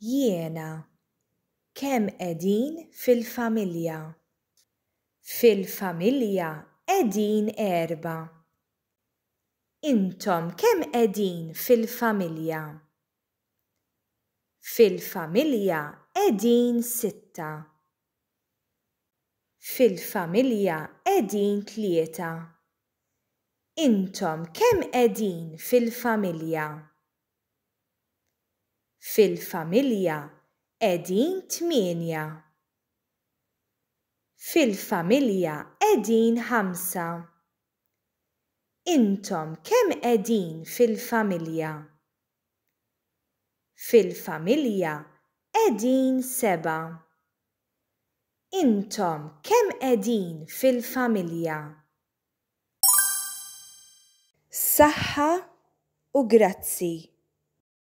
jiena kemm edin fil-familja. Fil-familja edin erba. Intom kemm edin fil-familja? Fil-familja edin sitta. Fil-familja qegħdin tlieta. Intom kemm edin fil-familja? Fil-familja edin tminja. Fil-familja edin ħamsa. Intom kem edin fil-familja? Fil-familja edin seba. Intom kem edin fil-familja? Saħħa u grazzi.